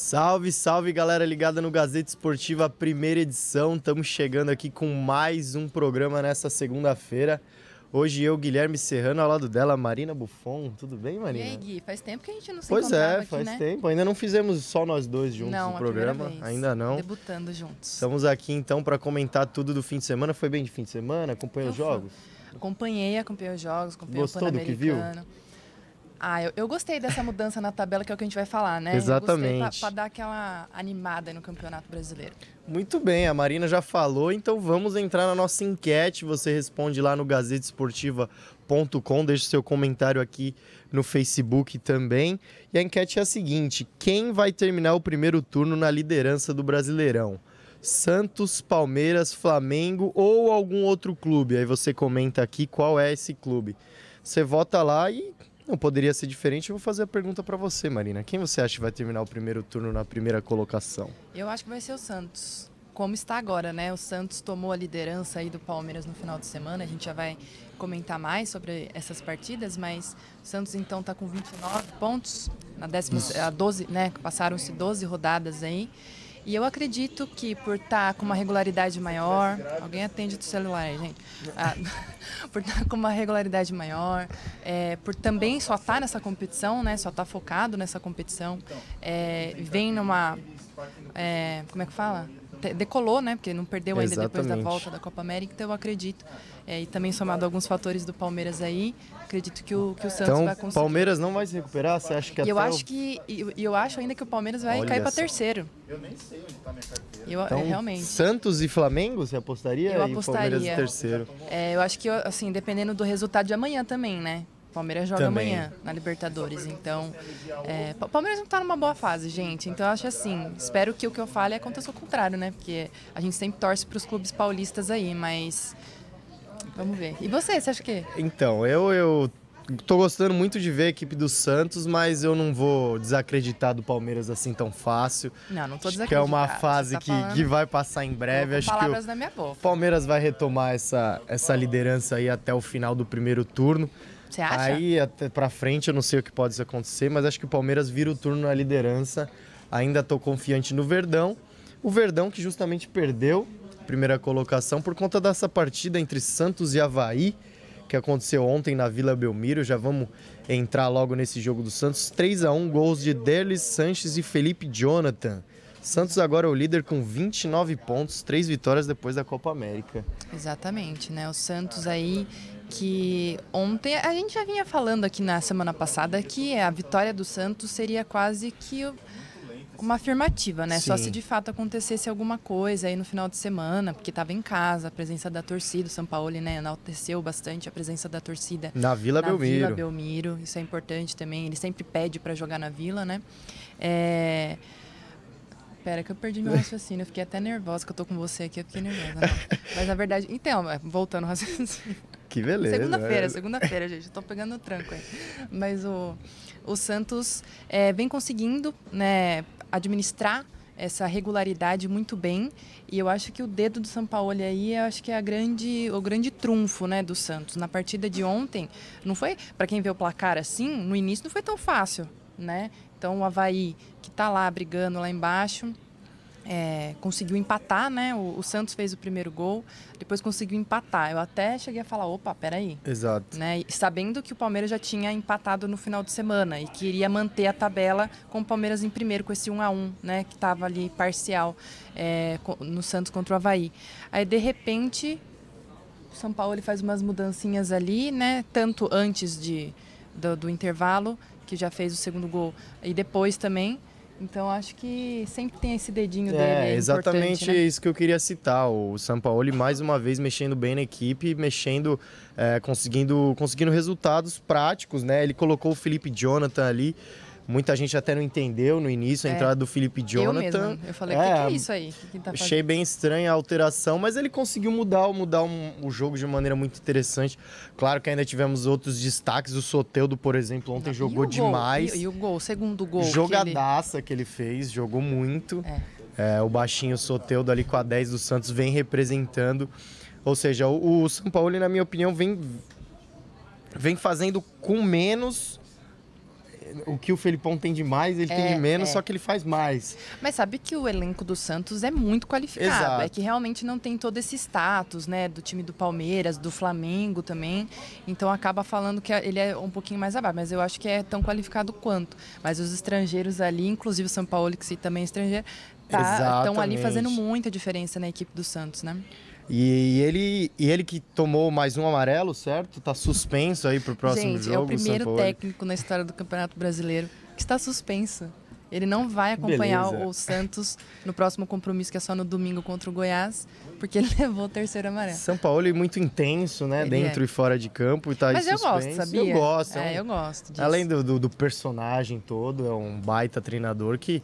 Salve, salve galera ligada no Gazeta Esportiva, primeira edição. Estamos chegando aqui com mais um programa nessa segunda-feira. Hoje eu, Guilherme Serrano, ao lado dela, Marina Buffon. Tudo bem, Marina? E aí, Gui? Faz tempo que a gente não se Pois é, faz aqui, né? tempo. Ainda não fizemos só nós dois juntos não, no programa. Ainda não. Debutando juntos. Estamos aqui então para comentar tudo do fim de semana. Foi bem de fim de semana? Acompanhou os jogos? Acompanhei, acompanhei os jogos, acompanhei Gostou o Pan-Americano. do que viu? Ah, eu, eu, gostei dessa mudança na tabela, que é o que a gente vai falar, né? Exatamente. Para dar aquela animada no Campeonato Brasileiro. Muito bem, a Marina já falou, então vamos entrar na nossa enquete. Você responde lá no gazetesportiva.com, deixe seu comentário aqui no Facebook também. E a enquete é a seguinte: quem vai terminar o primeiro turno na liderança do Brasileirão? Santos, Palmeiras, Flamengo ou algum outro clube? Aí você comenta aqui qual é esse clube. Você vota lá e não poderia ser diferente. Eu vou fazer a pergunta para você, Marina. Quem você acha que vai terminar o primeiro turno na primeira colocação? Eu acho que vai ser o Santos. Como está agora, né? O Santos tomou a liderança aí do Palmeiras no final de semana. A gente já vai comentar mais sobre essas partidas, mas o Santos então está com 29 pontos na décima, a 12, né? Passaram-se 12 rodadas aí. E eu acredito que por estar tá com uma regularidade maior, alguém atende do celular, gente. Ah, por estar tá com uma regularidade maior, é, por também só estar tá nessa competição, né? Só estar focado nessa competição, é, vem numa, é, como é que fala? Decolou, né? Porque não perdeu ainda Exatamente. depois da volta da Copa América, então eu acredito é, e também somado a alguns fatores do Palmeiras aí, acredito que o, que o Santos então, vai conseguir. Palmeiras não vai se recuperar? Você acha que até eu acho o... que eu, eu, acho ainda que o Palmeiras vai Olha cair para terceiro. Eu nem sei onde está minha carteira. Eu, então, é, realmente. Santos e Flamengo, você apostaria? Eu apostaria. E Palmeiras terceiro. É, eu acho que, assim, dependendo do resultado de amanhã também, né? Palmeiras joga Também. amanhã na Libertadores. Então, é, Palmeiras não está numa boa fase, gente. Então, eu acho assim, espero que o que eu fale aconteça é o contrário, né? Porque a gente sempre torce para os clubes paulistas aí, mas Vamos ver. E você, você acha que? Então, eu, eu tô gostando muito de ver a equipe do Santos, mas eu não vou desacreditar do Palmeiras assim tão fácil. Não, não tô desacreditando. Que é uma tá fase tá que, falando... que vai passar em breve. Acho palavras que o na minha boca. Palmeiras vai retomar essa, essa liderança aí até o final do primeiro turno. Você acha? Aí até para frente eu não sei o que pode acontecer, mas acho que o Palmeiras vira o turno na liderança. Ainda tô confiante no Verdão. O Verdão que justamente perdeu primeira colocação por conta dessa partida entre Santos e Havaí, que aconteceu ontem na Vila Belmiro. Já vamos entrar logo nesse jogo do Santos. 3 a 1 gols de Derlis Sanches e Felipe Jonathan. Santos agora é o líder com 29 pontos, três vitórias depois da Copa América. Exatamente, né? O Santos aí que ontem a gente já vinha falando aqui na semana passada que a vitória do Santos seria quase que uma afirmativa, né? Sim. Só se de fato acontecesse alguma coisa aí no final de semana, porque estava em casa, a presença da torcida, o São Paulo, né, enalteceu bastante a presença da torcida na Vila na Belmiro. Vila Belmiro, isso é importante também. Ele sempre pede para jogar na Vila, né? É... Pera, que eu perdi meu raciocínio. Eu fiquei até nervosa que eu tô com você aqui. Eu fiquei nervosa. Não. Mas na verdade. Então, é, voltando ao raciocínio. Que beleza. Segunda-feira, é. segunda-feira, gente. Eu tô pegando o tranco aí. Mas o, o Santos é, vem conseguindo, né? administrar essa regularidade muito bem. E eu acho que o dedo do São Paulo aí, eu acho que é a grande, o grande trunfo, né, do Santos. Na partida de ontem, não foi, para quem vê o placar assim, no início não foi tão fácil, né? Então o Havaí que está lá brigando lá embaixo, é, conseguiu empatar, né? O, o, Santos fez o primeiro gol, depois conseguiu empatar. Eu até cheguei a falar, opa, peraí. Exato. Né? Sabendo que o Palmeiras já tinha empatado no final de semana e queria manter a tabela com o Palmeiras em primeiro, com esse 1 a 1 né? Que estava ali parcial é, no Santos contra o Havaí. Aí, de repente, o São Paulo ele faz umas mudancinhas ali, né? Tanto antes de, do, do intervalo, que já fez o segundo gol, e depois também então acho que sempre tem esse dedinho é, dele. É, é exatamente né? isso que eu queria citar. O Sampaoli mais uma vez mexendo bem na equipe, mexendo, é, conseguindo, conseguindo resultados práticos, né? Ele colocou o Felipe Jonathan ali. Muita gente até não entendeu no início a é. entrada do Felipe Jonathan. Eu, mesmo. eu falei, o é, que, que, é, é isso aí? Que que tá achei bem estranha a alteração, mas ele conseguiu mudar, mudar um, o jogo de maneira muito interessante. Claro que ainda tivemos outros destaques. O Soteudo, por exemplo, ontem não, jogou e demais. E, e, o gol, o segundo gol. Jogadaça que ele, que ele fez, jogou muito. É. é o baixinho Soteudo ali com a 10 do Santos vem representando. Ou seja, o, o São Paulo, na minha opinião, vem, vem fazendo com menos o que o Felipão tem de mais, ele é, tem de é, menos, é. só que ele faz mais. Mas sabe que o elenco do Santos é muito qualificado. É Exato. É que realmente não tem todo esse status, né? Do time do Palmeiras, do Flamengo também. Então acaba falando que ele é um pouquinho mais abaixo. Mas eu acho que é tão qualificado quanto. Mas os estrangeiros ali, inclusive o São Paulo, que se também é estrangeiro, estão tá, ali fazendo muita diferença na equipe do Santos, né? E, ele, e ele que tomou mais um amarelo, certo? Tá suspenso aí pro próximo Gente, jogo. é o primeiro técnico na história do Campeonato Brasileiro que está suspenso. Ele não vai acompanhar Beleza. o Santos no próximo compromisso, que é só no domingo contra o Goiás, porque ele levou o terceiro amarelo. São Paulo é muito intenso, né? Ele Dentro é. e fora de campo. E tá Mas eu gosto, sabia? Eu gosto. É, é, um, eu gosto disso. Além do, do, do personagem todo, é um baita treinador que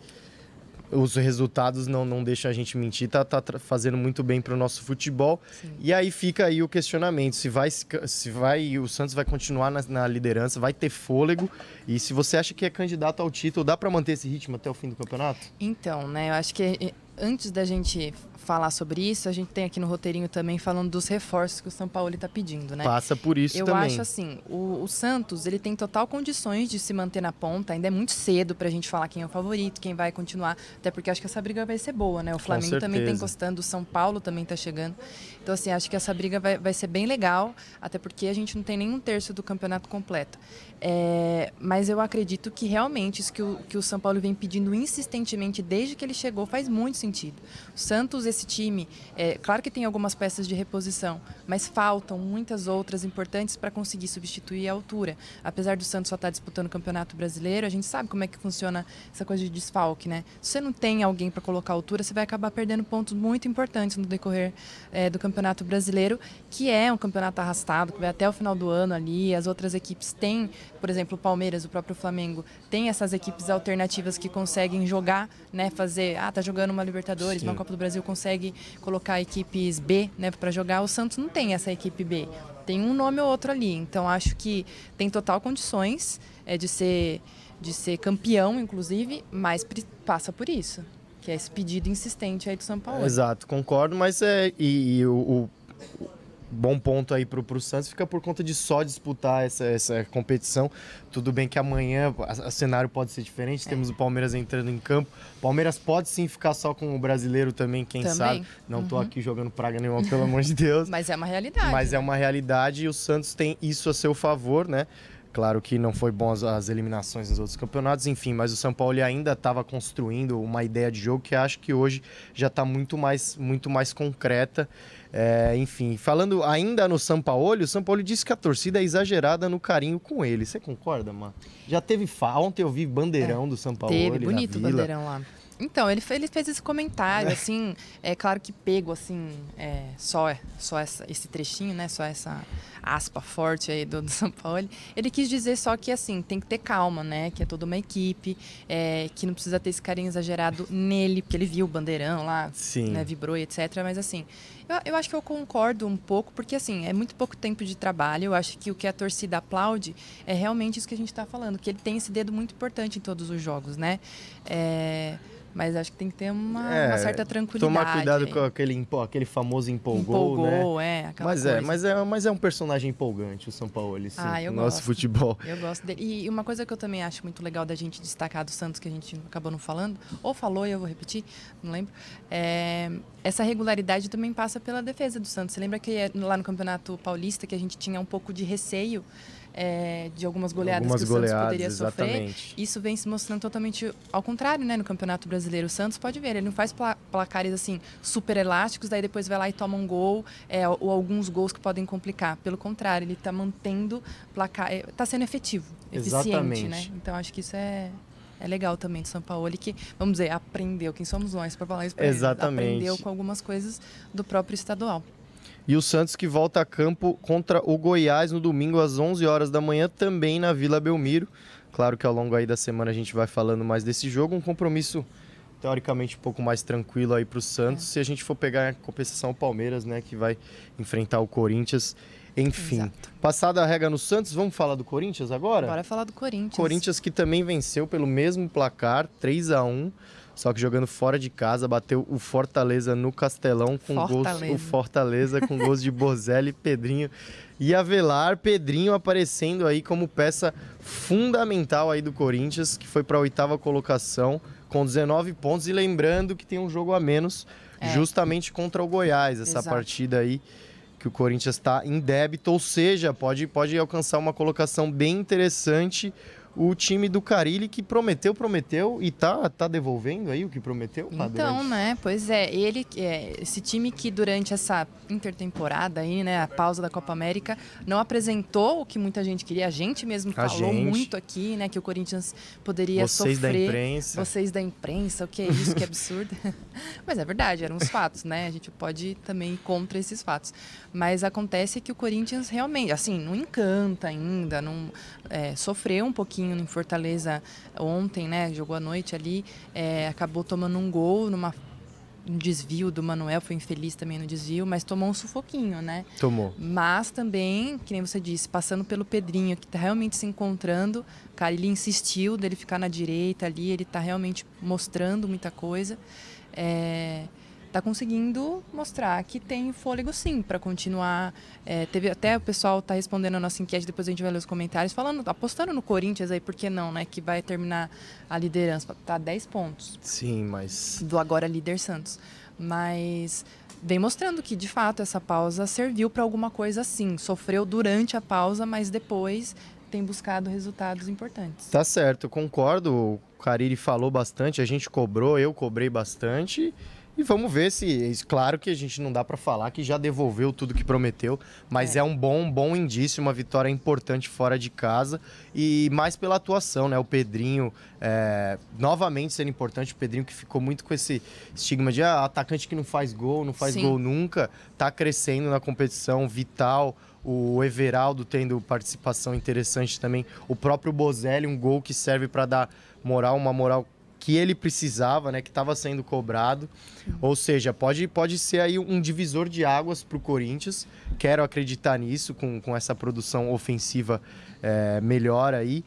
os resultados não, não deixam a gente mentir, tá, tá fazendo muito bem para o nosso futebol. Sim. E aí fica aí o questionamento: se vai, se vai o Santos vai continuar na, na liderança, vai ter fôlego. E se você acha que é candidato ao título, dá para manter esse ritmo até o fim do campeonato? Então, né? Eu acho que antes da gente falar sobre isso, a gente tem aqui no roteirinho também falando dos reforços que o São Paulo está pedindo, né? Passa por isso Eu também. Eu acho assim, o, o, Santos ele tem total condições de se manter na ponta. Ainda é muito cedo para a gente falar quem é o favorito, quem vai continuar, até porque acho que essa briga vai ser boa, né? O Flamengo também está encostando, o São Paulo também está chegando. Então assim, acho que essa briga vai, vai ser bem legal, até porque a gente não tem nenhum terço do campeonato completo. É, mas eu acredito que realmente isso que o, que o São Paulo vem pedindo insistentemente desde que ele chegou faz muito sentido. O Santos, esse time, é, claro que tem algumas peças de reposição, mas faltam muitas outras importantes para conseguir substituir a altura. Apesar do Santos só estar tá disputando o Campeonato Brasileiro, a gente sabe como é que funciona essa coisa de desfalque, né? Se você não tem alguém para colocar a altura, você vai acabar perdendo pontos muito importantes no decorrer é, do Campeonato Brasileiro, que é um campeonato arrastado, que vai até o final do ano ali. As outras equipes têm, por exemplo, o Palmeiras, o próprio Flamengo, tem essas equipes alternativas que conseguem jogar, né? Fazer, ah, tá jogando uma Libertadores, Sim. uma Copa do Brasil consegue colocar equipes B, né, para jogar. O Santos não tem essa equipe B. Tem um nome ou outro ali. Então acho que tem total condições é, de ser de ser campeão, inclusive, mas passa por isso, que é esse pedido insistente aí do São Paulo. Exato, concordo, mas é e, e o, o bom ponto aí para o Santos fica por conta de só disputar essa, essa competição. Tudo bem que amanhã o cenário pode ser diferente, é. temos o Palmeiras entrando em campo. Palmeiras pode sim ficar só com o brasileiro também, quem também. sabe. Não estou uhum. aqui jogando praga nenhuma, pelo amor de Deus. Mas é uma realidade. Mas é né? é uma realidade e o Santos tem isso a seu favor, né? Claro que não foi bom as, as, eliminações nos outros campeonatos, enfim, mas o São Paulo ainda estava construindo uma ideia de jogo que acho que hoje já está muito mais, muito mais concreta. É, enfim, falando ainda no Sampaoli, o Sampaoli disse que a torcida é exagerada no carinho com ele. Você concorda, mano? Já teve fa... Ontem eu vi bandeirão é, do Sampaoli. Teve, bonito na Vila. bandeirão lá. Então, ele, ele fez esse comentário, é. assim, é claro que pego, assim, é, só, só essa, esse trechinho, né, só essa aspa forte aí do, do São Paulo. Ele quis dizer só que, assim, tem que ter calma, né, que é toda uma equipe, é, que não precisa ter esse carinho exagerado nele, porque ele viu o bandeirão lá, Sim. Né, vibrou e etc, mas, assim, eu, eu, acho que eu concordo um pouco, porque assim, é muito pouco tempo de trabalho. Eu acho que o que a torcida aplaude é realmente isso que a gente está falando, que ele tem esse dedo muito importante em todos os jogos, né? É, mas acho que tem que ter uma, é, uma certa tranquilidade. Tomar cuidado aí. com aquele, aquele famoso empolgou, empolgou né? é, mas É, mas é, mas é um personagem empolgante o São Paulo, sim, ah, eu nosso gosto. futebol. Eu gosto dele. E uma coisa que eu também acho muito legal da gente destacar do Santos, que a gente acabou não falando, ou falou e eu vou repetir, não lembro, é, essa regularidade também passa pela defesa do Santos. Você lembra que é lá no Campeonato Paulista, que a gente tinha um pouco de receio é, de algumas goleadas algumas que o goleadas, Santos poderia exatamente. sofrer. Isso vem se mostrando totalmente ao contrário, né? No Campeonato Brasileiro. O Santos pode ver, ele não faz placares assim super elásticos, daí depois vai lá e toma um gol, é, ou alguns gols que podem complicar. Pelo contrário, ele está mantendo placar. está é, sendo efetivo, exatamente. eficiente, né? Então acho que isso é é legal também do São Paulo que, vamos dizer, aprendeu. Quem somos nós para falar isso? Ele, aprendeu com algumas coisas do próprio estadual. E o Santos que volta a campo contra o Goiás no domingo às 11 horas da manhã, também na Vila Belmiro. Claro que ao longo aí da semana a gente vai falando mais desse jogo, um compromisso teoricamente um pouco mais tranquilo aí para o Santos. É. Se a gente for pegar a compensação o Palmeiras, né, que vai enfrentar o Corinthians, enfim. Exato. Passada a regra no Santos, vamos falar do Corinthians agora? Bora falar do Corinthians. Corinthians que também venceu pelo mesmo placar, 3 a 1 só que jogando fora de casa, bateu o Fortaleza no Castelão com Fortaleza. gols o Fortaleza com gols de Bozelli, Pedrinho e Avelar, Pedrinho aparecendo aí como peça fundamental aí do Corinthians, que foi para a oitava colocação com 19 pontos e lembrando que tem um jogo a menos é. justamente contra o Goiás, essa Exato. partida aí que o Corinthians está em débito, ou seja, pode, pode alcançar uma colocação bem interessante o time do Carilli que prometeu, prometeu e tá, tá devolvendo aí o que prometeu? Tá então, né? Pois é, ele, é, esse time que durante essa intertemporada aí, né, a pausa da Copa América, não apresentou o que muita gente queria. A gente mesmo a falou gente. muito aqui, né, que o Corinthians poderia vocês sofrer. Vocês da imprensa. Vocês da imprensa, o que é isso, que absurdo. Mas é verdade, eram os fatos, né? A gente pode também ir contra esses fatos. Mas acontece que o Corinthians realmente, assim, não encanta ainda, não é, sofreu um pouquinho pouquinho em Fortaleza ontem, né? Jogou à noite ali, é, acabou tomando um gol numa um desvio do Manuel, foi infeliz também no desvio, mas tomou um sufoquinho, né? Tomou. Mas também, que nem você disse, passando pelo Pedrinho, que tá realmente se encontrando, cara, ele insistiu dele ficar na direita ali, ele tá realmente mostrando muita coisa. É está conseguindo mostrar que tem fôlego sim para continuar. É, teve até o pessoal está respondendo a nossa enquete, depois a gente vai ler os comentários, falando, apostando no Corinthians aí, por que não, né? Que vai terminar a liderança. Tá 10 pontos. Sim, mas. Do agora líder Santos. Mas vem mostrando que de fato essa pausa serviu para alguma coisa sim Sofreu durante a pausa, mas depois tem buscado resultados importantes. Tá certo, concordo. O Cariri falou bastante, a gente cobrou, eu cobrei bastante. E vamos ver se. Claro que a gente não dá para falar que já devolveu tudo que prometeu, mas é. é, um bom bom indício, uma vitória importante fora de casa e mais pela atuação, né? O Pedrinho é, novamente sendo importante, o Pedrinho que ficou muito com esse estigma de ah, atacante que não faz gol, não faz Sim. gol nunca, tá crescendo na competição, vital o Everaldo tendo participação interessante também, o próprio Bozelli, um gol que serve para dar moral, uma moral que ele precisava, né, que estava sendo cobrado. Ou seja, pode, pode ser aí um divisor de águas para o Corinthians. Quero acreditar nisso, com, com essa produção ofensiva é, melhor aí.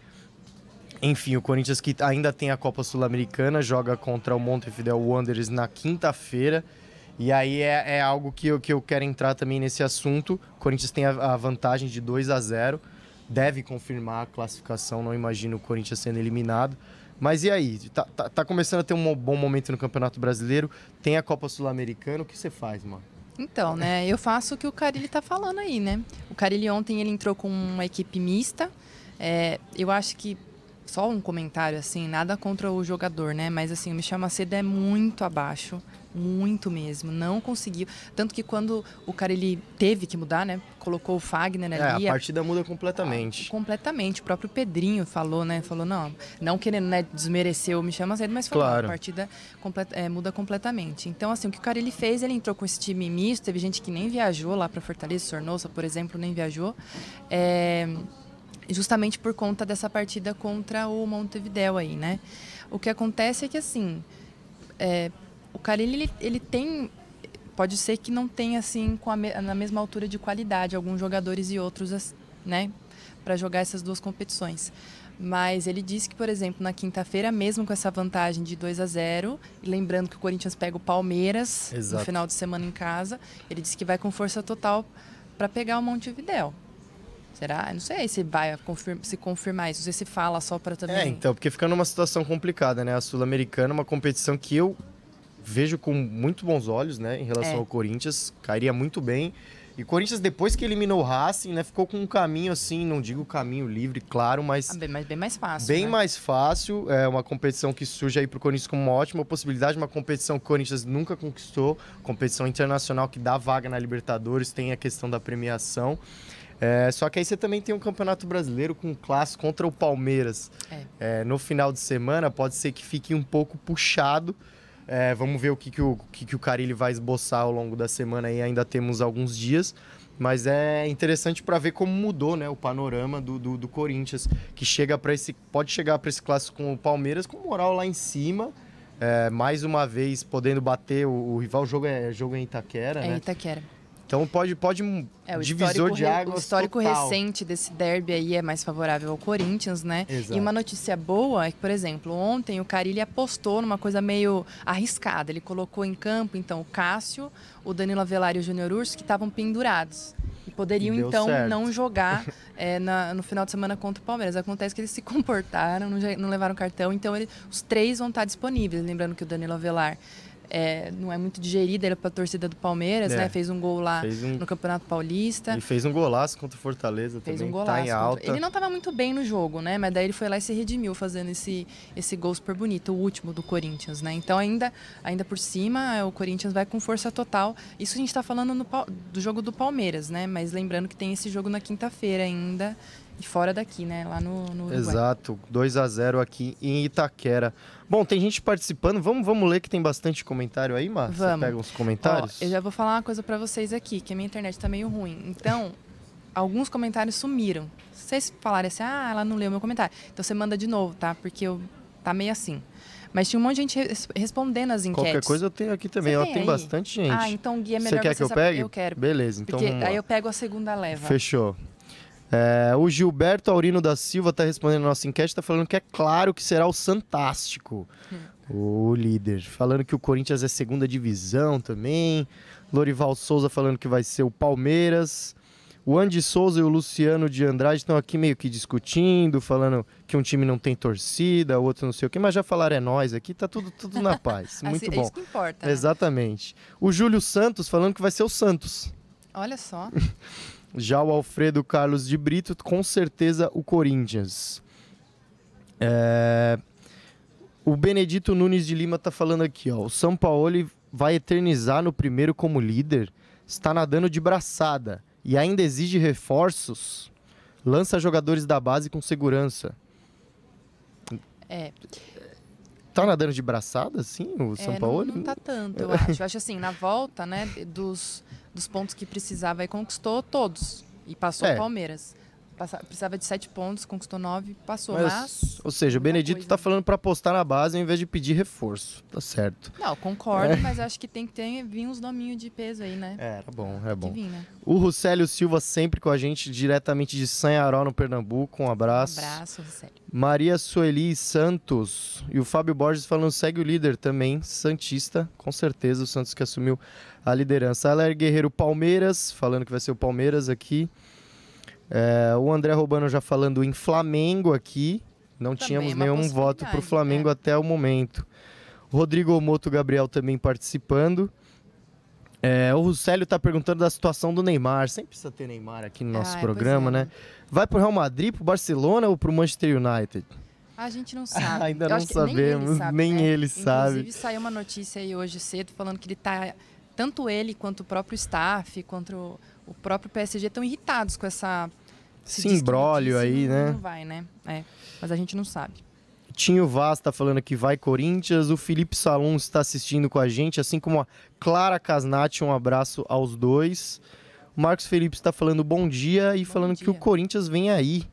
Enfim, o Corinthians que ainda tem a Copa Sul-Americana, joga contra o Montevideo Wanderers na quinta-feira. E aí é, é, algo que eu, que eu quero entrar também nesse assunto. O Corinthians tem a, a vantagem de 2 a 0 deve confirmar a classificação, não imagino o Corinthians sendo eliminado. Mas e aí? Tá, tá, tá, começando a ter um bom momento no Campeonato Brasileiro, tem a Copa Sul-Americana, o que você faz, mano? Então, né, eu faço o que o Carilli tá falando aí, né? O Carilli ontem ele entrou com uma equipe mista. É, eu acho que só um comentário assim, nada contra o jogador, né? Mas assim, o Michel Macedo é muito abaixo muito mesmo, não conseguiu. Tanto que quando o cara ele teve que mudar, né? Colocou o Fagner é, ali. É, a partida muda completamente. Ah, completamente. O próprio Pedrinho falou, né? Falou, não, não querendo né, desmerecer o Michel Macedo, mas falou, claro. a partida complet... é, muda completamente. Então, assim, o que o cara ele fez, ele entrou com esse time misto, teve gente que nem viajou lá para Fortaleza, Sornosa, por exemplo, nem viajou. É justamente por conta dessa partida contra o Montevideo aí, né? O que acontece é que assim, é, o Carilli, ele, ele tem pode ser que não tenha assim a, na mesma altura de qualidade alguns jogadores e outros, né, para jogar essas duas competições. Mas ele disse que, por exemplo, na quinta-feira, mesmo com essa vantagem de 2 a 0, lembrando que o Corinthians pega o Palmeiras Exato. no final de semana em casa, ele disse que vai com força total para pegar o Montevidéu. Será? Eu não sei se vai confirma, se confirmar isso, não sei se fala só para também. É, então, porque fica numa situação complicada, né? A Sul-Americana é uma competição que eu vejo com muito bons olhos, né, em relação é. ao Corinthians, cairia muito bem. E o Corinthians, depois que eliminou o Racing, né, ficou com um caminho assim, não digo caminho livre, claro, mas. Ah, bem, mas bem mais fácil. Bem né? mais fácil. É uma competição que surge aí para o Corinthians como uma ótima possibilidade, uma competição que o Corinthians nunca conquistou, competição internacional que dá vaga na Libertadores, tem a questão da premiação. É, só que aí você também tem um campeonato brasileiro com clássico contra o Palmeiras. É. É, no final de semana, pode ser que fique um pouco puxado é, vamos ver o que, que o que, que o Carilli vai esboçar ao longo da semana e ainda temos alguns dias. Mas é interessante para ver como mudou né, o panorama do, do, do Corinthians, que chega para esse. pode chegar para esse clássico com o Palmeiras com moral lá em cima. É, mais uma vez podendo bater o, o rival. jogo é, jogo é em Itaquera. É né? Itaquera. Então pode, pode um é, divisor de águas. O histórico total. recente desse derby aí é mais favorável ao Corinthians, né? Exato. E uma notícia boa é que, por exemplo, ontem o Carilli apostou numa coisa meio arriscada. Ele colocou em campo, então, o Cássio, o Danilo Avelar e o Júnior Urso, que estavam pendurados. E poderiam, e então, certo. não jogar é, na, no final de semana contra o Palmeiras. Acontece que eles se comportaram, não, não levaram cartão, então ele, os três vão estar disponíveis. Lembrando que o Danilo Avelar é, não é muito digerida a torcida do Palmeiras, é. né? Fez um gol lá um... no Campeonato Paulista. E fez um golaço contra o Fortaleza fez também, um golaço tá em alta. Ele não estava muito bem no jogo, né? Mas daí ele foi lá e se redimiu fazendo esse, esse gol super bonito, o último do Corinthians, né? Então ainda, ainda por cima, o Corinthians vai com força total. Isso a gente está falando no, do jogo do Palmeiras, né? Mas lembrando que tem esse jogo na quinta-feira ainda, e fora daqui, né? Lá no, no Uruguai. Exato, 2 a 0 aqui em Itaquera. Bom, tem gente participando. Vamos, vamos ler que tem bastante comentário aí, Márcia? Vamos. Você pega uns comentários. Ó, eu já vou falar uma coisa para vocês aqui, que a minha internet tá meio ruim. Então, alguns comentários sumiram. Se vocês falarem assim, ah, ela não leu meu comentário. Então você manda de novo, tá? Porque eu tá meio assim. Mas tinha um monte de gente respondendo as enquetes. Qualquer coisa eu tenho aqui também. Você ó, tem, bastante gente. Ah, então o guia é melhor. Você quer que eu pegue? Eu quero. Beleza, então. Porque aí eu pego a segunda leva. Fechou. É, o Gilberto Aurino da Silva está respondendo a nossa enquete, está falando que é claro que será o Santástico, hum. o líder. Falando que o Corinthians é segunda divisão também. Lorival Souza falando que vai ser o Palmeiras. O Andy Souza e o Luciano de Andrade estão aqui meio que discutindo, falando que um time não tem torcida, o outro não sei o quê, mas já falaram é nós aqui, tá tudo, tudo na paz. Assim, muito é bom. Isso que importa. Né? Exatamente. Né? O Júlio Santos falando que vai ser o Santos. Olha só. Já o Alfredo Carlos de Brito, com certeza o Corinthians. É... O Benedito Nunes de Lima tá falando aqui, ó. O São Paulo vai eternizar no primeiro como líder. Está nadando de braçada e ainda exige reforços. Lança jogadores da base com segurança. É. Tá nadando de braçada, sim o é, São Paulo? Não, não tá tanto, eu acho. Eu acho assim, na volta, né, dos dos pontos que precisava e conquistou todos. E passou é. o Palmeiras precisava de sete pontos, conquistou nove, passou mas, mas Ou seja, o Benedito está falando para apostar na base ao invés de pedir reforço. Tá certo. Não, concordo, é. mas acho que tem que ter, vir uns dominhos de peso aí, né? É, era bom, era bom. né? O Rucélio Silva sempre com a gente, diretamente de Sanharó, no Pernambuco. Um abraço. Um abraço, Rucélio. Maria Sueli Santos e o Fábio Borges falando, segue o líder também, Santista, com certeza, o Santos que assumiu a liderança. Aler Guerreiro Palmeiras, falando que vai ser o Palmeiras aqui. É, o André Robano já falando em Flamengo aqui. Não também tínhamos é nenhum voto para o Flamengo é. até o momento. Rodrigo Omoto Gabriel também participando. É, o Rucélio está perguntando da situação do Neymar. Sempre precisa ter Neymar aqui no nosso programa, é. né? Vai para o Real Madrid, para o Barcelona ou para o Manchester United? A gente não sabe. Ainda não sabemos, nem ele sabe. Nem né? ele Inclusive, saiu uma notícia aí hoje cedo falando que ele está tanto ele quanto o próprio staff, quanto o próprio PSG estão irritados com essa esse embrólio aí, né? Não vai, né? É, mas a gente não sabe. Tinho Vaz está falando que vai Corinthians, o Felipe Salom está assistindo com a gente, assim como a Clara Casnati, um abraço aos dois. O Marcos Felipe está falando bom dia e bom falando dia. que o Corinthians vem aí.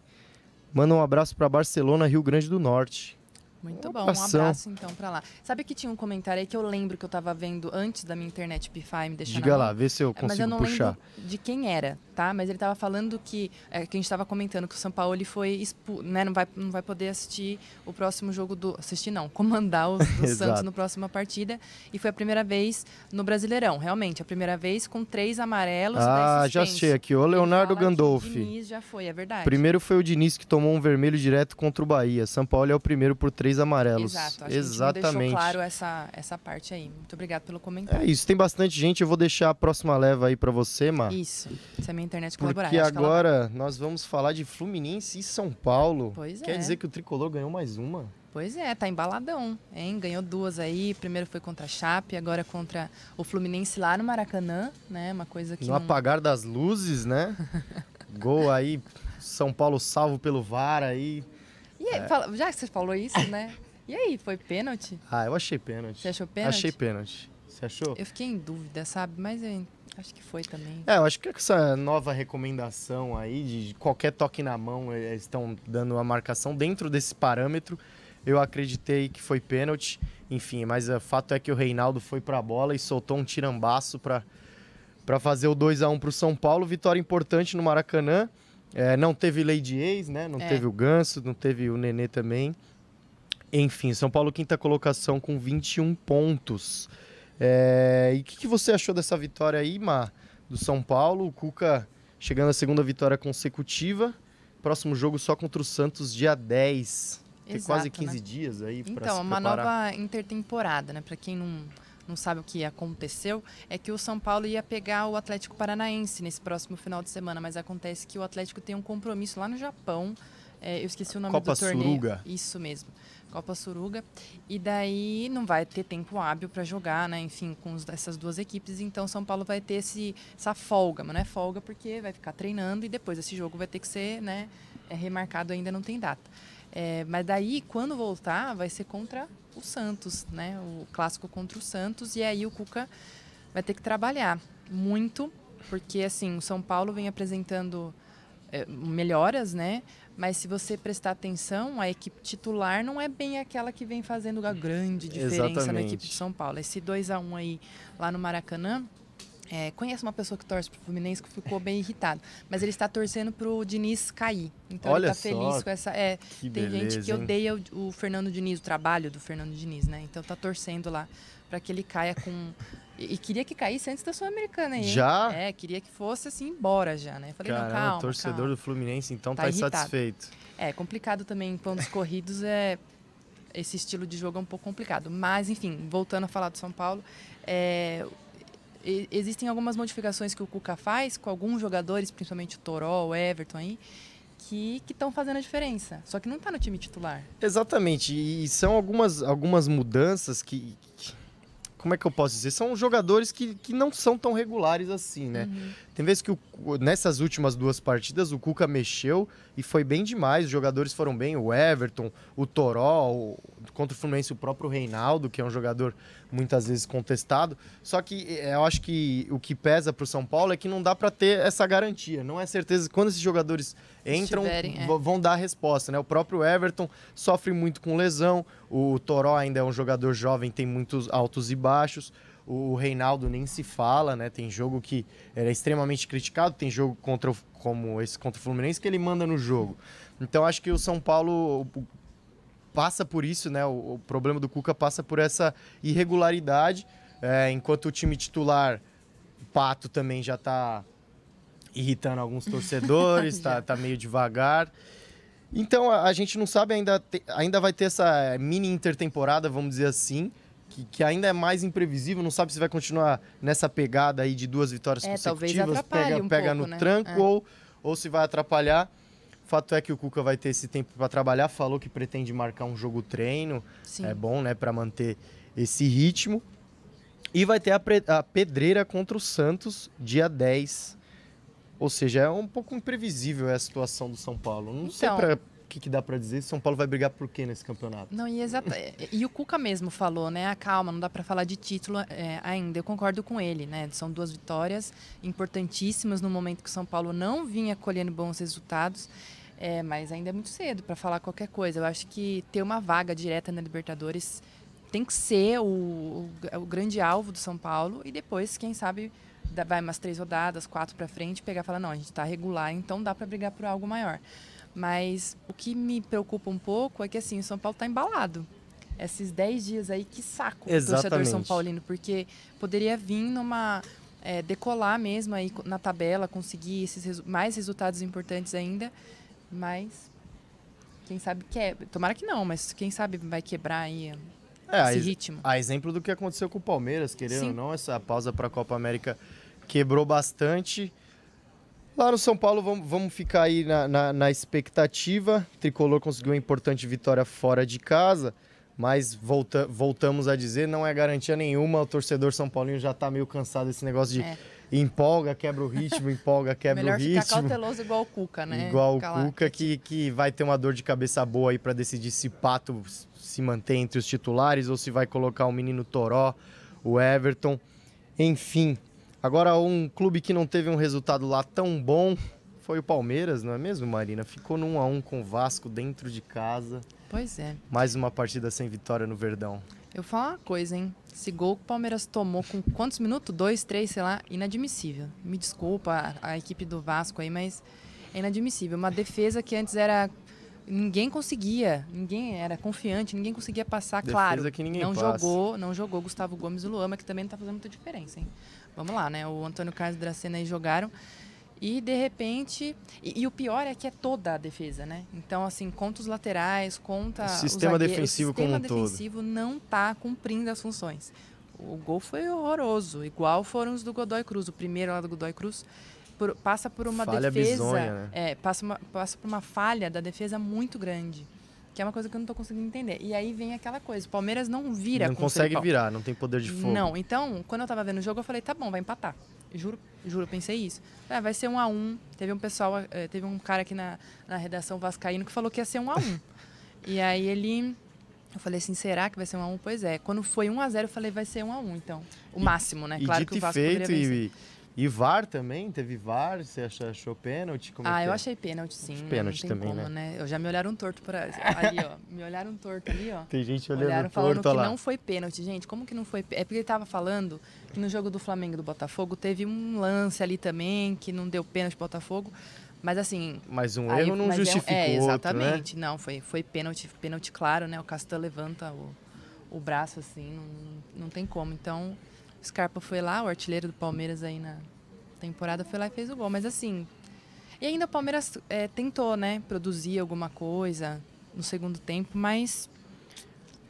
Manda um abraço para Barcelona, Rio Grande do Norte. Muito bom, um abraço então para lá. Sabe que tinha um comentário aí que eu lembro que eu tava vendo antes da minha internet pifar e me deixar Diga lá, vê se eu consigo é, Mas eu não puxar. lembro de quem era, tá? Mas ele tava falando que, é, que a gente tava comentando que o São Paulo ele foi né? Não vai, não vai poder assistir o próximo jogo do... Assistir não, comandar o Santos no próxima partida. E foi a primeira vez no Brasileirão, realmente. A primeira vez com três amarelos Ah, já achei aqui. O Leonardo Gandolfi. O Diniz já foi, é verdade. Primeiro foi o Diniz que tomou um vermelho direto contra o Bahia. São Paulo é o primeiro por três amarelos. Exato, Exatamente. deixou claro essa, essa parte aí. Muito obrigado pelo é comentário. É isso, tem bastante gente. Eu vou deixar a próxima leva aí para você, Mar. Isso, se é a minha internet colaborar. Porque agora nós vamos falar de Fluminense e São Paulo. Pois é. Quer dizer que o Tricolor ganhou mais uma? Pois é, tá embaladão, hein? Ganhou duas aí. Primeiro foi contra a Chape, agora contra o Fluminense lá no Maracanã, né? Uma coisa que. No não... apagar das luzes, né? Gol aí, São Paulo salvo pelo VAR aí. E aí, é. fala, já que você falou isso, né? E aí, foi pênalti? Ah, eu achei pênalti. Você achou pênalti? Achei pênalti. Você achou? Eu fiquei em dúvida, sabe? Mas eu acho que foi também. É, eu acho que essa nova recomendação aí de qualquer toque na mão, eles é, é, estão dando a marcação dentro desse parâmetro. Eu acreditei que foi pênalti, enfim, mas o fato é que o Reinaldo foi para a bola e soltou um tirambaço para para fazer o 2 a 1 para o São Paulo, vitória importante no Maracanã. É, não teve Lady Ace, né? Não é. teve o Ganso, não teve o Nenê também. Enfim, São Paulo quinta colocação com 21 pontos. É, e o que, que, você achou dessa vitória aí, Ma? do São Paulo? O Cuca chegando à segunda vitória consecutiva. Próximo jogo só contra o Santos, dia 10. Tem Exato, quase 15 né? dias aí para Então, é uma preparar. nova intertemporada, né? Para quem não não sabe o que aconteceu, é que o São Paulo ia pegar o Atlético Paranaense nesse próximo final de semana, mas acontece que o Atlético tem um compromisso lá no Japão. É, eu esqueci o nome Copa do torneio. Suruga. Isso mesmo. Copa Suruga. E daí não vai ter tempo hábil para jogar, né? Enfim, com essas duas equipes. Então São Paulo vai ter esse, essa folga, mas não é folga porque vai ficar treinando e depois esse jogo vai ter que ser, né? É remarcado ainda não tem data. É, mas daí, quando voltar, vai ser contra o Santos, né? O clássico contra o Santos. E aí o Cuca vai ter que trabalhar muito, porque assim, o São Paulo vem apresentando é, melhoras, né? Mas se você prestar atenção, a equipe titular não é bem aquela que vem fazendo a grande diferença Exatamente. na equipe de São Paulo. Esse 2 a 1 um aí lá no Maracanã é, conheço uma pessoa que torce pro Fluminense que ficou bem irritado. Mas ele está torcendo pro Diniz cair. Então Olha ele tá só, feliz com essa. É, tem beleza, gente que hein? odeia o, o, Fernando Diniz, o trabalho do Fernando Diniz, né? Então tá torcendo lá para que ele caia com. E, e, queria que caísse antes da Sul-Americana, hein? Já? É, queria que fosse assim embora já, né? Falei, Caramba, não, calma. O torcedor calma. do Fluminense, então, tá, tá insatisfeito. É, complicado também em pontos corridos é esse estilo de jogo é um pouco complicado. Mas, enfim, voltando a falar do São Paulo, é, existem algumas modificações que o Cuca faz com alguns jogadores, principalmente o Toró, o Everton aí, que estão fazendo a diferença. Só que não está no time titular. Exatamente. E são algumas, algumas mudanças que, que Como é que eu posso dizer? São jogadores que, que não são tão regulares assim, né? Uhum. Tem vezes que o, nessas últimas duas partidas o Cuca mexeu e foi bem demais. Os jogadores foram bem, o Everton, o Toró, o, contra o Fluminense o próprio Reinaldo, que é um jogador muitas vezes contestado. Só que eh, eu acho que o que pesa para o São Paulo é que não dá para ter essa garantia. Não é certeza quando esses jogadores entram tiverem, é. vão dar a resposta, né? O próprio Everton sofre muito com lesão, o Toró ainda é um jogador jovem, tem muitos altos e baixos. O Reinaldo nem se fala, né? Tem jogo que era é extremamente criticado, tem jogo contra o, como esse contra o Fluminense que ele manda no jogo. Então acho que o São Paulo passa por isso, né? O, o problema do Cuca passa por essa irregularidade, é, enquanto o time titular o Pato também já está irritando alguns torcedores, está tá meio devagar. Então a, a, gente não sabe ainda, te, ainda vai ter essa é, mini intertemporada, vamos dizer assim que, que, ainda é mais imprevisível, não sabe se vai continuar nessa pegada aí de duas vitórias é, consecutivas, pega, um pega pouco, no né? tranco é. ou, ou se vai atrapalhar. Fato é que o Cuca vai ter esse tempo para trabalhar, falou que pretende marcar um jogo treino, Sim. é bom, né, para manter esse ritmo. E vai ter a, a, pedreira contra o Santos, dia 10. Ou seja, é um pouco imprevisível é a situação do São Paulo. Não então, sei para que, que dá para dizer? São Paulo vai brigar por quê nesse campeonato? Não, e, exata, é, e o Cuca mesmo falou, né? Ah, calma, não dá para falar de título é, ainda. Eu concordo com ele, né? São duas vitórias importantíssimas no momento que o São Paulo não vinha colhendo bons resultados. É, mas ainda é muito cedo para falar qualquer coisa. Eu acho que ter uma vaga direta na Libertadores tem que ser o, o, o grande alvo do São Paulo e depois, quem sabe, vai umas três rodadas, quatro para frente, pegar e falar: não, a gente está regular, então dá para brigar por algo maior. Mas o que me preocupa um pouco é que assim, o São Paulo está embalado. Esses 10 dias aí, que saco Exatamente. o torcedor São Paulino, porque poderia vir numa. É, decolar mesmo aí na tabela, conseguir esses resu mais resultados importantes ainda, mas quem sabe quebra. É, tomara que não, mas quem sabe vai quebrar aí é, esse ritmo. A exemplo do que aconteceu com o Palmeiras, querendo Sim. ou não, essa pausa para a Copa América quebrou bastante Lá no São Paulo, vamos, vamos ficar aí na, na, na expectativa. O Tricolor conseguiu uma importante vitória fora de casa, mas volta, voltamos a dizer, não é garantia nenhuma. O torcedor São Paulino já está meio cansado desse negócio de é. empolga, quebra o ritmo, empolga, quebra o ritmo. Melhor ficar cauteloso igual o Cuca, né? Igual o Cuca, que, que vai ter uma dor de cabeça boa aí para decidir se Pato se mantém entre os titulares ou se vai colocar o menino Toró, o Everton. Enfim, Agora, um clube que não teve um resultado lá tão bom foi o Palmeiras, não é mesmo, Marina? Ficou num a um com o Vasco dentro de casa. Pois é. Mais uma partida sem vitória no Verdão. Eu vou falar uma coisa, hein? Esse gol que o Palmeiras tomou com quantos minutos? Dois, três, sei lá, inadmissível. Me desculpa a, a equipe do Vasco aí, mas é inadmissível. Uma defesa que antes era ninguém conseguia, ninguém era confiante, ninguém conseguia passar, Defesa claro. Que ninguém não passa. jogou, não jogou Gustavo Gomes e Luama, que também não tá fazendo muita diferença, hein? vamos lá, né? O Antônio Carlos Dracena aí jogaram. E de repente. E, e, o pior é que é toda a defesa, né? Então, assim, conta os laterais, conta. O sistema zagueiros, defensivo o sistema como um todo. O defensivo não tá cumprindo as funções. O gol foi horroroso, igual foram os do Godoy Cruz. O primeiro lá do Godoy Cruz por, passa por uma falha defesa. Bizonha, né? é, passa, uma, passa por uma falha da defesa muito grande. Que é uma coisa que eu não tô conseguindo entender. E aí vem aquela coisa, o Palmeiras não vira Não consegue virar, não tem poder de fogo. Não, então, quando eu tava vendo o jogo, eu falei, tá bom, vai empatar. Juro, juro, pensei isso. Ah, vai ser um a um. Teve um pessoal, eh, teve um cara aqui na, na redação vascaíno que falou que ia ser um a um. e aí ele... Eu falei assim, será que vai ser um a um? Pois é. Quando foi um a zero, eu falei, vai ser um a um, então. O máximo, né? Claro e dito que o Vasco feito, poderia vencer. E e VAR também? Teve VAR? Você achou, pênalti? Como é ah, é eu achei pênalti, sim. Acho pênalti também, como, né? né? Eu já me olharam torto por ali, ó. Me olharam torto ali, ó. Tem gente olhando olharam, torto, falando que lá. não foi pênalti. Gente, como que não foi pênalti? É porque ele tava falando que no jogo do Flamengo e do Botafogo teve um lance ali também que não deu pênalti pro Botafogo. Mas assim... Mas um aí, erro não é justifica é, é, exatamente. Outro, né? Não, foi, foi pênalti, pênalti claro, né? O Castan levanta o, o braço assim, não, não tem como. Então... Scarpa foi lá, o artilheiro do Palmeiras aí na temporada foi lá e fez o gol. Mas assim. E ainda o Palmeiras é, tentou, né? Produzir alguma coisa no segundo tempo, mas.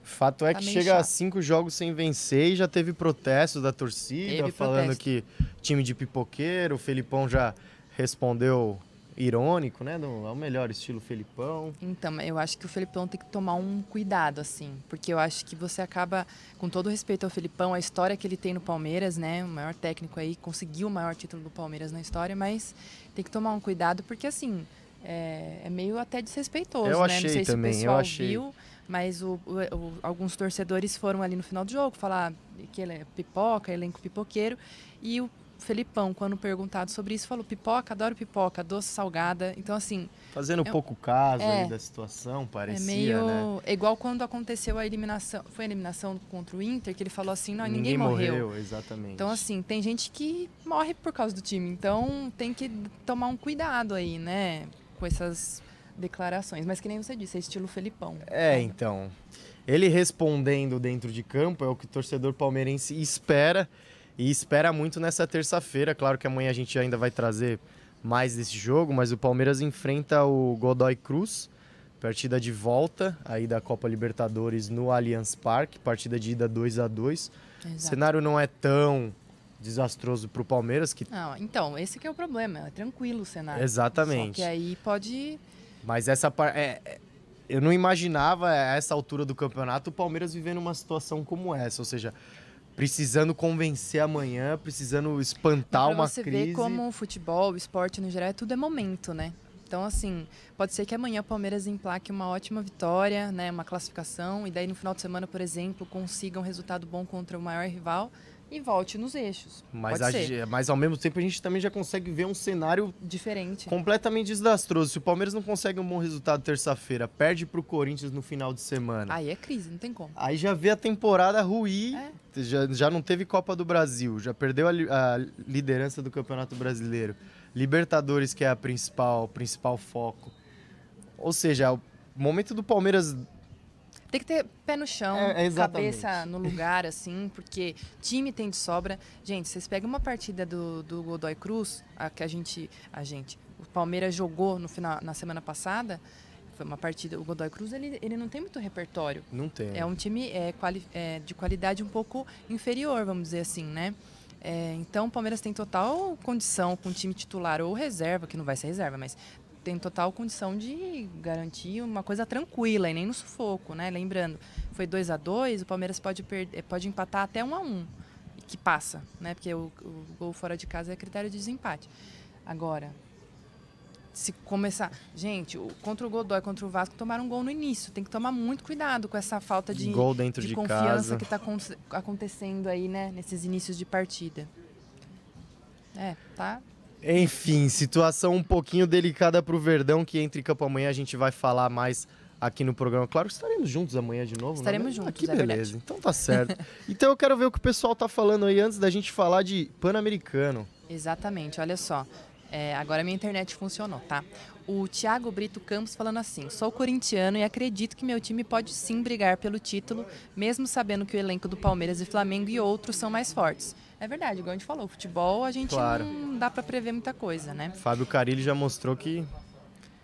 Fato é tá que chega chato. a cinco jogos sem vencer e já teve protestos da torcida, teve falando protesto. que time de pipoqueiro, o Felipão já respondeu irônico, né? Não é o melhor estilo Felipão. Então, eu acho que o Felipão tem que tomar um cuidado, assim, porque eu acho que você acaba, com todo respeito ao Felipão, a história que ele tem no Palmeiras, né? O maior técnico aí, conseguiu o maior título do Palmeiras na história, mas tem que tomar um cuidado, porque assim, é, é meio até desrespeitoso, eu né? Achei Não sei também, se o pessoal eu achei. viu. Mas o, o, alguns torcedores foram ali no final do jogo falar que ele é pipoca, elenco pipoqueiro. E o Felipão, quando perguntado sobre isso, falou pipoca, adoro pipoca, doce salgada. Então, assim. Fazendo é um pouco caso é, da situação, é parecia. É meio. Né? Igual quando aconteceu a eliminação. Foi a eliminação contra o Inter, que ele falou assim: não, ninguém, ninguém morreu. morreu. Exatamente. Então, assim, tem gente que morre por causa do time. Então, tem que tomar um cuidado aí, né? Com essas declarações. Mas que nem você disse, é estilo Felipão. É, então. Ele respondendo dentro de campo é o que o torcedor palmeirense espera. E espera muito nessa terça-feira. Claro que amanhã a gente ainda vai trazer mais desse jogo, mas o Palmeiras enfrenta o Godoy Cruz. Partida de volta aí da Copa Libertadores no Allianz Parque, partida de ida 2 a 2 O cenário não é tão desastroso para o Palmeiras que não, então esse é o problema é tranquilo o cenário exatamente Só que aí pode mas essa parte é, é, eu não imaginava é, a essa altura do campeonato o Palmeiras vivendo uma situação como essa ou seja precisando convencer amanhã, precisando espantar uma você crise. Você vê como o futebol, o esporte no geral, é tudo é momento, né? Então, assim, pode ser que amanhã o Palmeiras emplaque uma ótima vitória, né, uma classificação, e daí no final de semana, por exemplo, consiga um resultado bom contra o maior rival, e volte nos eixos. Mas, a, mas ao mesmo tempo a gente também já consegue ver um cenário diferente, completamente desastroso. Se o Palmeiras não consegue um bom resultado terça-feira, perde para o Corinthians no final de semana. Aí é crise, não tem como. Aí já vê a temporada ruir, é. já, já não teve Copa do Brasil, já perdeu a, a liderança do Campeonato Brasileiro, Libertadores que é a principal principal foco. Ou seja, o momento do Palmeiras tem que ter pé no chão, é, é cabeça no lugar, assim, porque time tem de sobra. Gente, vocês pegam uma partida do, do Godoy Cruz, a que a gente, a gente, o Palmeiras jogou no final, na semana passada, foi uma partida. O Godoy Cruz ele, ele não tem muito repertório. Não tem. É um time é, quali, é de qualidade um pouco inferior, vamos dizer assim, né? É, então o Palmeiras tem total condição com o time titular ou reserva, que não vai ser reserva, mas tem total condição de garantir uma coisa tranquila e nem no sufoco, né? Lembrando, foi 2 a 2 o Palmeiras pode, perder, eh, pode empatar até 1 um a 1 um, que passa, né? Porque o, o gol fora de casa é critério de desempate. Agora, se começar. Gente, contra o Godoy, contra o Vasco, tomaram um gol no início. Tem que tomar muito cuidado com essa falta de, gol dentro de, de confiança casa. que está acontecendo aí, né? Nesses inícios de partida. É, tá, enfim, situação um pouquinho delicada para o Verdão, que entre campo amanhã a gente vai falar mais aqui no programa. Claro que estaremos juntos amanhã de novo. Né? Estaremos né? juntos, ah, que é beleza. Verdade. Então tá certo. então eu quero ver o que o pessoal tá falando aí antes da gente falar de Pan-Americano. Exatamente, olha só. É, agora minha internet funcionou, tá? O Thiago Brito Campos falando assim: sou corintiano e acredito que meu time pode sim brigar pelo título, mesmo sabendo que o elenco do Palmeiras e Flamengo e outros são mais fortes. É verdade, igual a gente falou, futebol a gente claro. não dá para prever muita coisa, né? Fábio Carilli já mostrou que.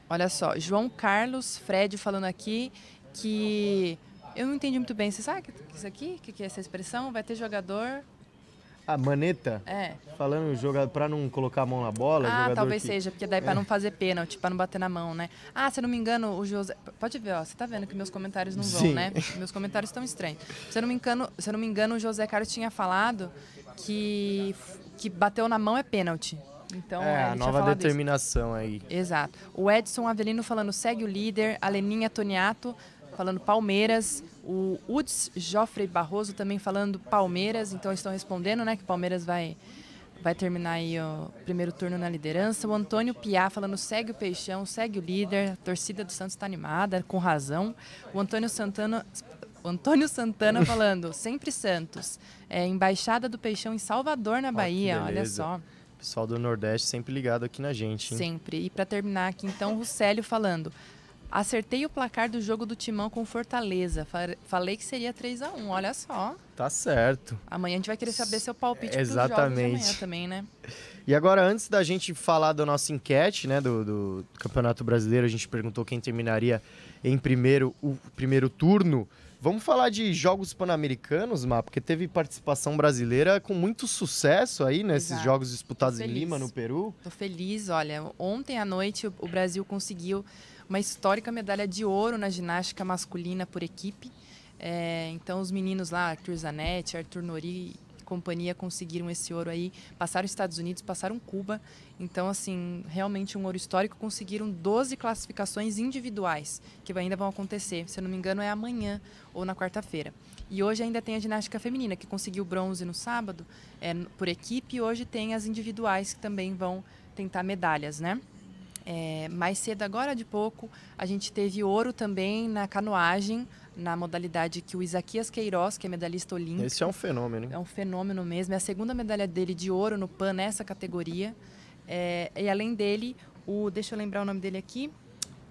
Olha só, João Carlos Fred falando aqui que. Eu não entendi muito bem. Você sabe que é isso aqui? O que, que é essa expressão? Vai ter jogador a maneta? É. Falando jogador para não colocar a mão na bola. Ah, talvez que... seja, porque daí para é. não fazer pênalti, para não bater na mão, né? Ah, se eu não me engano, o José. Pode ver, ó, você tá vendo que meus comentários não vão, Sim. né? Meus comentários estão estranhos. Se eu não me engano, se eu não me engano, o José Carlos tinha falado que, que bateu na mão é pênalti. Então, é, a, nova determinação disso. aí. Exato. O Edson Avelino falando segue o líder, a Leninha Toniato falando Palmeiras, o Uds Joffrey Barroso também falando Palmeiras, então estão respondendo, né, que o Palmeiras vai vai terminar aí o primeiro turno na liderança. O Antônio Piá falando segue o Peixão, segue o líder, a torcida do Santos está animada, com razão. O Antônio Santana o Antônio Santana falando, sempre Santos. É, Embaixada do Peixão em Salvador, na Bahia, olha só. Pessoal do Nordeste sempre ligado aqui na gente. Hein? Sempre. E para terminar aqui, então, Rucélio falando. Acertei o placar do jogo do Timão com Fortaleza. Falei que seria 3 a 1 olha só. Tá certo. Amanhã a gente vai querer saber seu palpite Exatamente. também, né? E agora, antes da gente falar da nossa enquete, né, do, do Campeonato Brasileiro, a gente perguntou quem terminaria em primeiro, o primeiro turno. Vamos falar de jogos pan-americanos, Má, porque teve participação brasileira com muito sucesso aí nesses jogos disputados em Lima, no Peru. Tô feliz, olha. Ontem à noite o Brasil conseguiu uma histórica medalha de ouro na ginástica masculina por equipe. É, então os meninos lá, Arthur Zanetti, Arthur Nori companhia conseguiram esse ouro aí, passaram os Estados Unidos, passaram Cuba. Então, assim, realmente um ouro histórico. Conseguiram 12 classificações individuais, que ainda vão acontecer. Se eu não me engano, é amanhã ou na quarta-feira. E hoje ainda tem a ginástica feminina, que conseguiu bronze no sábado, é, por equipe. E hoje tem as individuais, que também vão tentar medalhas, né? É, mais cedo, agora de pouco, a gente teve ouro também na canoagem na modalidade que o Isaquias Queiroz, que é medalhista olímpico. Esse é um fenômeno, hein? É um fenômeno mesmo. É a segunda medalha dele de ouro no PAN nessa categoria. É, e além dele, o. Deixa eu lembrar o nome dele aqui.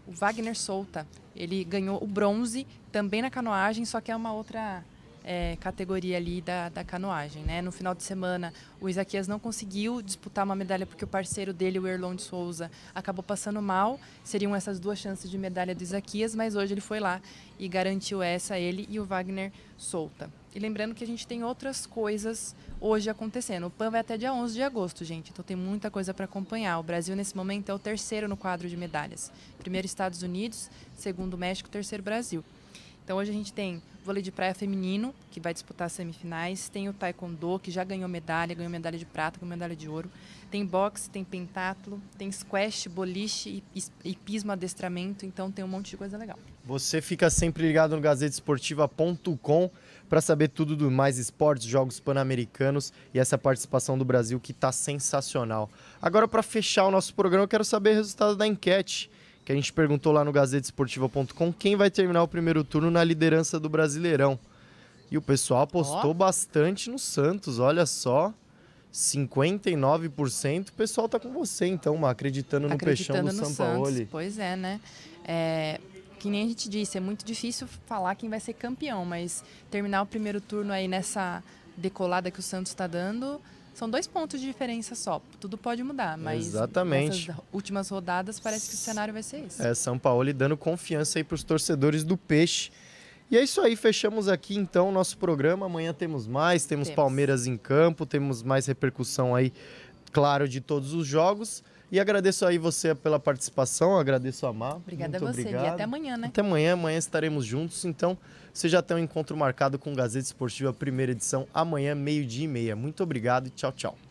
O Wagner Souta. Ele ganhou o bronze também na canoagem, só que é uma outra é, categoria ali da, da canoagem. Né? No final de semana, o Isaquias não conseguiu disputar uma medalha porque o parceiro dele, o Erlon de Souza, acabou passando mal. Seriam essas duas chances de medalha do Isaquias, mas hoje ele foi lá e garantiu essa ele e o Wagner solta. E lembrando que a gente tem outras coisas hoje acontecendo. O PAN vai até dia 11 de agosto, gente, então tem muita coisa para acompanhar. O Brasil, nesse momento, é o terceiro no quadro de medalhas: primeiro, Estados Unidos, segundo, México, terceiro, Brasil. Então hoje a gente tem vôlei de praia feminino, que vai disputar as semifinais, tem o taekwondo, que já ganhou medalha, ganhou medalha de prata, ganhou medalha de ouro, tem boxe, tem pentatlo, tem squash, boliche, pismo adestramento, então tem um monte de coisa legal. Você fica sempre ligado no gazetesportiva.com para saber tudo do mais esportes, jogos pan-americanos e essa participação do Brasil que está sensacional. Agora, para fechar o nosso programa, eu quero saber o resultado da enquete que a gente perguntou lá no gazetesportiva.com quem vai terminar o primeiro turno na liderança do Brasileirão. E o pessoal apostou oh. bastante no Santos, olha só. 59%, o pessoal tá com você, então, acreditando no acreditando peixão do Santos, pois é, né? É, que nem a gente disse, é muito difícil falar quem vai ser campeão, mas terminar o primeiro turno aí nessa decolada que o Santos está dando, são dois pontos de diferença só. Tudo pode mudar, mas Exatamente. últimas rodadas parece que o cenário vai ser esse. É, São Paulo dando confiança aí para os torcedores do Peixe. E é isso aí, fechamos aqui então o nosso programa. Amanhã temos mais, temos, temos Palmeiras em campo, temos mais repercussão aí, claro, de todos os jogos. E agradeço aí você pela participação, agradeço a Mar. Obrigada Muito a você, obrigado. Até amanhã, né? Até amanhã, amanhã estaremos juntos. Então, você já tem um encontro marcado com o Gazeta Esportiva, primeira edição, amanhã, meio-dia e meia. Muito obrigado e tchau, tchau.